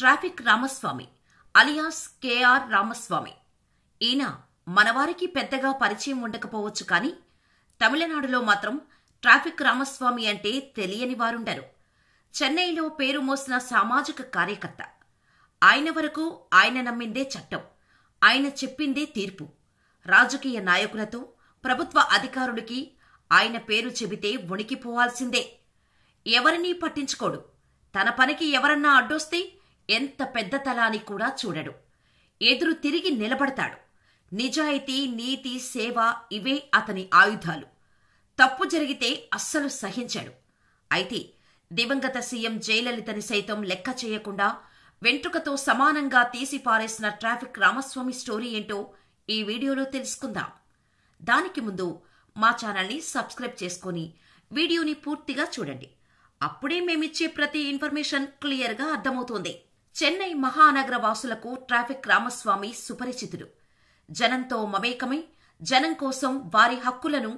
traffic Ramaswamy alias KR Ramaswamy ఈయన మనవారికి పెద్దగా పరిచయం ఉండకపోవచ్చు కానీ తమిళనాడులో మాత్రం ట్రాఫిక్ రామస్వామి అంటే తెలియని వారుండరు చెన్నైలో పేరు మోసిన సామాజిక కార్యకర్త ఆయన వరకు ఆయన నమ్మిందే చట్టం ఆయన చెప్పిందే తీర్పు రాజకీయ నాయకులతో ప్రభుత్వ అధికారుడికి ఆయన పేరు చెబితే వణికిపోవాల్సిందే ఎవరినీ పట్టించుకోడు తన పనికి ఎవరన్నా అడ్డొస్తే ఎంత పెద్ద తలాని కూడా చూడడు ఎదురు తిరిగి నిలబడతాడు నిజాయితీ నీతి సేవ ఇవే అతని ఆయుధాలు తప్పు జరిగితే అస్సలు సహించాడు అయితే దివంగత సీఎం జయలలితని సైతం లెక్క చేయకుండా వెంట్రుకతో సమానంగా తీసి పారేసిన ట్రాఫిక్ రామస్వామి స్టోరీ ఏంటో ఈ వీడియోలో తెలుసుకుందాం దానికి ముందు మా ఛానల్ని సబ్స్క్రైబ్ చేసుకుని వీడియోని పూర్తిగా చూడండి అప్పుడే మేమిచ్చే ప్రతి ఇన్ఫర్మేషన్ క్లియర్గా అర్థమవుతోంది చెన్నై మహానగర వాసులకు ట్రాఫిక్ రామస్వామి సుపరిచితుడు జనంతో మమేకమై జనం కోసం వారి హక్కులను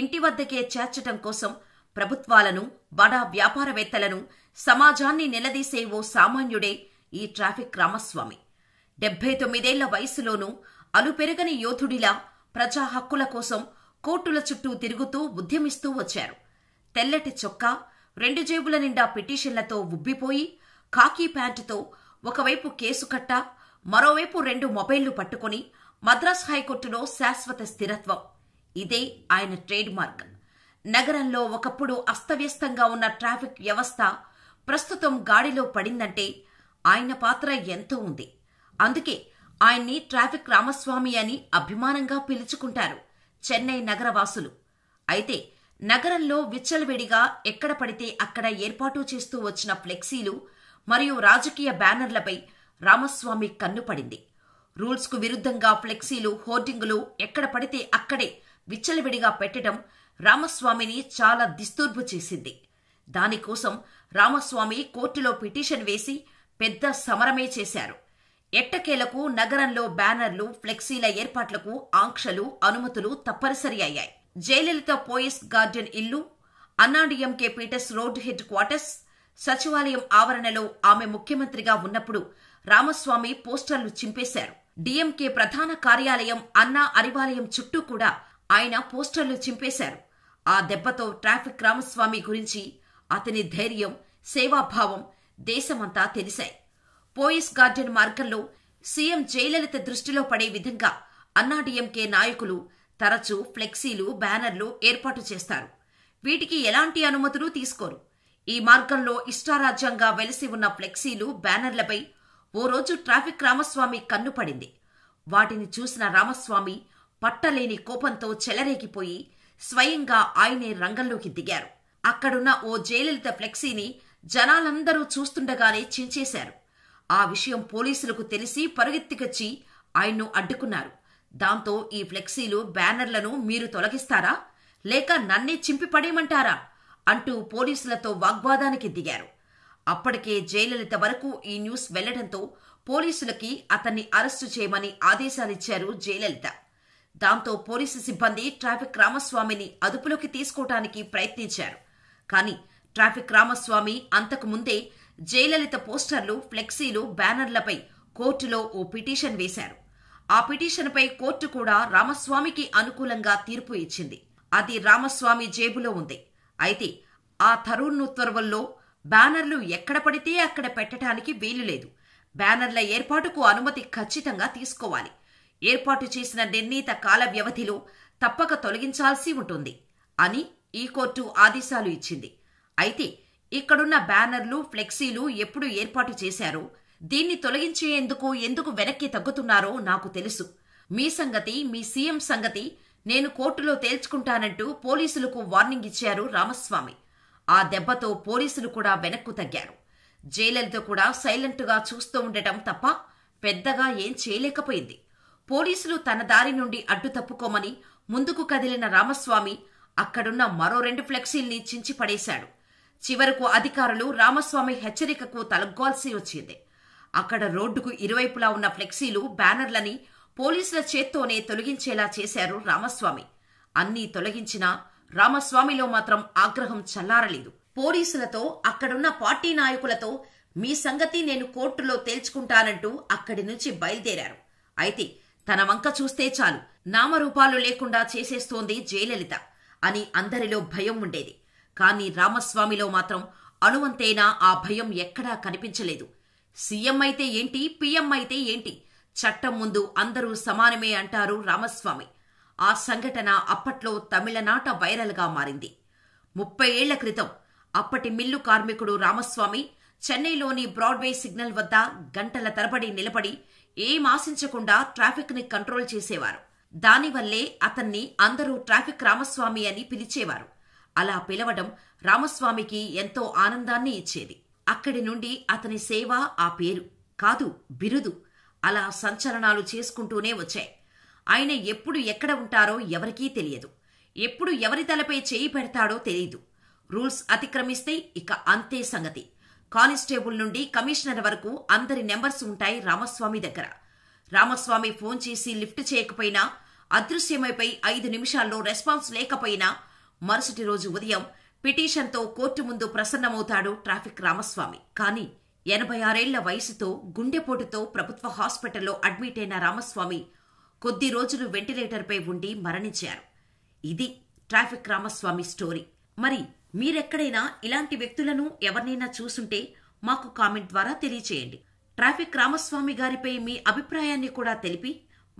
ఇంటి వద్దకే చేర్చటం కోసం ప్రభుత్వాలను బడా వ్యాపారవేత్తలను సమాజాన్ని నిలదీసే ఓ సామాన్యుడే ఈ ట్రాఫిక్ రామస్వామి డెబ్బై తొమ్మిదేళ్ల వయసులోనూ అలుపెరగని యోధుడిలా ప్రజా హక్కుల కోసం కోర్టుల చుట్టూ తిరుగుతూ ఉద్యమిస్తూ వచ్చారు తెల్లటి చొక్కా రెండు జేబుల నిండా పిటిషన్లతో ఉబ్బిపోయి ఖాకీ ప్యాంటుతో ఒకవైపు కేసు కట్ట మరోవైపు రెండు మొబైళ్లు పట్టుకుని మద్రాస్ హైకోర్టులో శాశ్వత స్థిరత్వం ఇదే ఆయన ట్రేడ్ మార్క్ నగరంలో ఒకప్పుడు అస్తవ్యస్తంగా ఉన్న ట్రాఫిక్ వ్యవస్థ ప్రస్తుతం గాడిలో పడిందంటే ఆయన పాత్ర ఎంతో ఉంది అందుకే ఆయన్ని ట్రాఫిక్ రామస్వామి అని అభిమానంగా పిలుచుకుంటారు చెన్నై నగరవాసులు అయితే నగరంలో విచ్చలవిడిగా ఎక్కడ పడితే అక్కడ ఏర్పాటు చేస్తూ వచ్చిన ఫ్లెక్సీలు మరియు రాజకీయ బ్యానర్లపై రామస్వామి కన్నుపడింది రూల్స్కు విరుద్ధంగా ఫ్లెక్సీలు హోర్డింగులు ఎక్కడ పడితే అక్కడే విచ్చలవిడిగా పెట్టడం రామస్వామిని చాలా దిస్తూర్పు చేసింది దానికోసం రామస్వామి కోర్టులో పిటిషన్ వేసి పెద్ద సమరమే చేశారు ఎట్టకేలకు నగరంలో బ్యానర్లు ఫ్లెక్సీల ఏర్పాట్లకు ఆంక్షలు అనుమతులు తప్పనిసరి అయ్యాయి జయలలిత పోయిస్ గార్డెన్ ఇల్లు AIADMK Peters Road headquarters సచివాలయం ఆవరణలో ఆమె ముఖ్యమంత్రిగా ఉన్నప్పుడు రామస్వామి పోస్టర్లు చింపేశారు డిఎంకే ప్రధాన కార్యాలయం అన్నా అరివాలయం చుట్టూ కూడా ఆయన పోస్టర్లు చింపేశారు ఆ దెబ్బతో ట్రాఫిక్ రామస్వామి గురించి అతని ధైర్యం సేవాభావం దేశమంతా తెలిశాయి పోయిస్ గార్డెన్ మార్గంలో సీఎం జయలలిత దృష్టిలో పడే విధంగా అన్నాడీఎంకే నాయకులు తరచూ ఫ్లెక్సీలు బ్యానర్లు ఏర్పాటు చేస్తారు వీటికి ఎలాంటి అనుమతులు తీసుకోరు ఈ మార్గంలో ఇష్టారాజ్యంగా వెలిసి ఉన్న ఫ్లెక్సీలు బ్యానర్లపై ఓ రోజు ట్రాఫిక్ రామస్వామి కన్నుపడింది వాటిని చూసిన రామస్వామి పట్టలేని కోపంతో చెలరేగిపోయి స్వయంగా ఆయనే రంగంలోకి దిగారు అక్కడున్న ఓ జయలలిత ఫ్లెక్సీని జనాలందరూ చూస్తుండగానే చించేశారు ఆ విషయం పోలీసులకు తెలిసి పరుగెత్తికొచ్చి ఆయన్ను అడ్డుకున్నారు దాంతో ఈ ఫ్లెక్సీలు బ్యానర్లను మీరు తొలగిస్తారా లేక నన్నే చింపి పడేయమంటారా అంటూ పోలీసులతో వాగ్వాదానికి దిగారు అప్పటికే జయలలిత వరకు ఈ న్యూస్ వెళ్లడంతో పోలీసులకి అతన్ని అరెస్టు చేయమని ఆదేశాలిచ్చారు జయలలిత దాంతో పోలీసు సిబ్బంది ట్రాఫిక్ రామస్వామిని అదుపులోకి తీసుకోవటానికి ప్రయత్నించారు కానీ ట్రాఫిక్ రామస్వామి అంతకు ముందే జయలలిత పోస్టర్లు ఫ్లెక్సీలు బ్యానర్లపై కోర్టులో ఓ పిటిషన్ వేశారు ఆ పిటిషన్పై కోర్టు కూడా రామస్వామికి అనుకూలంగా తీర్పు ఇచ్చింది అది రామస్వామి జేబులో ఉంది అయితే ఆ తరుణోత్సర్వుల్లో బ్యానర్లు ఎక్కడ పడితే అక్కడ పెట్టడానికి వీలులేదు బ్యానర్ల ఏర్పాటుకు అనుమతి ఖచ్చితంగా తీసుకోవాలి ఏర్పాటు చేసిన నిర్ణీత కాల వ్యవధిలో తప్పక తొలగించాల్సి ఉంటుంది అని ఈ కోర్టు ఆదేశాలు ఇచ్చింది అయితే ఇక్కడున్న బ్యానర్లు ఫ్లెక్సీలు ఎప్పుడు ఏర్పాటు చేశారో దీన్ని తొలగించేందుకు ఎందుకు వెనక్కి తగ్గుతున్నారో నాకు తెలుసు మీ సంగతి మీ సీఎం సంగతి నేను కోర్టులో తేల్చుకుంటానంటూ పోలీసులకు వార్నింగ్ ఇచ్చారు రామస్వామి ఆ దెబ్బతో పోలీసులు కూడా వెనక్కు తగ్గారు జయలలిత కూడా సైలెంట్గా చూస్తూ ఉండటం తప్ప పెద్దగా ఏం చేయలేకపోయింది పోలీసులు తన దారి నుండి అడ్డు తప్పుకోమని ముందుకు కదిలిన రామస్వామి అక్కడున్న మరో రెండు ఫ్లెక్సీల్ని చించి పడేశాడు చివరకు అధికారులు రామస్వామి హెచ్చరికకు తలగ్గాల్సి వచ్చింది అక్కడ రోడ్డుకు ఇరువైపులా ఉన్న ఫ్లెక్సీలు బ్యానర్లని పోలీసుల చేత్తోనే తొలగించేలా చేశారు రామస్వామి అన్నీ తొలగించినా రామస్వామిలో మాత్రం ఆగ్రహం చల్లారలేదు పోలీసులతో అక్కడున్న పార్టీ నాయకులతో మీ సంగతి నేను కోర్టులో తేల్చుకుంటానంటూ అక్కడి నుంచి బయలుదేరారు అయితే తన వంక చూస్తే చాలు నామరూపాలు లేకుండా చేసేస్తోంది జయలలిత అని అందరిలో భయం ఉండేది కానీ రామస్వామిలో మాత్రం అణువంతైనా ఆ భయం ఎక్కడా కనిపించలేదు సీఎం అయితే ఏంటి పీఎం అయితే ఏంటి చట్టం ముందు అందరూ సమానమే అంటారు రామస్వామి ఆ సంఘటన అప్పట్లో తమిళనాట వైరల్గా మారింది ముప్పై ఏళ్ల క్రితం అప్పటి మిల్లు కార్మికుడు రామస్వామి చెన్నైలోని బ్రాడ్వే సిగ్నల్ వద్ద గంటల తరబడి నిలబడి ఏం ఆశించకుండా ట్రాఫిక్ ని కంట్రోల్ చేసేవారు దానివల్లే అతన్ని అందరూ ట్రాఫిక్ రామస్వామి అని పిలిచేవారు అలా పిలవడం రామస్వామికి ఎంతో ఆనందాన్ని ఇచ్చేది అక్కడి నుండి అతని సేవ ఆ పేరు కాదు బిరుదు అలా సంచలనాలు చేసుకుంటూనే వచ్చాయి ఆయన ఎప్పుడు ఎక్కడ ఉంటారో ఎవరికీ తెలియదు ఎప్పుడు ఎవరి తలపై చేయి పెడతాడో తెలియదు రూల్స్ అతిక్రమిస్తే ఇక అంతే సంగతి కానిస్టేబుల్ నుండి కమిషనర్ వరకు అందరి నెంబర్స్ ఉంటాయి రామస్వామి దగ్గర రామస్వామి ఫోన్ చేసి లిఫ్ట్ చేయకపోయినా అదృశ్యమైపై ఐదు నిమిషాల్లో రెస్పాన్స్ లేకపోయినా మరుసటి రోజు ఉదయం పిటిషన్తో కోర్టు ముందు ప్రసన్నమవుతాడు ట్రాఫిక్ రామస్వామి కానీ ఎనభై ఆరేళ్ల వయసుతో గుండెపోటుతో ప్రభుత్వ హాస్పిటల్లో అడ్మిట్ అయిన రామస్వామి కొద్ది రోజులు వెంటిలేటర్పై ఉండి మరణించారు ఇది ట్రాఫిక్ రామస్వామి స్టోరీ మరి మీరెక్కడైనా ఇలాంటి వ్యక్తులను ఎవరినైనా చూసుంటే మాకు కామెంట్ ద్వారా తెలియచేయండి ట్రాఫిక్ రామస్వామి గారిపై మీ అభిప్రాయాన్ని కూడా తెలిపి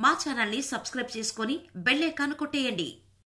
మా ఛానల్ని సబ్స్క్రైబ్ చేసుకుని బెల్లేకాను కొట్టేయండి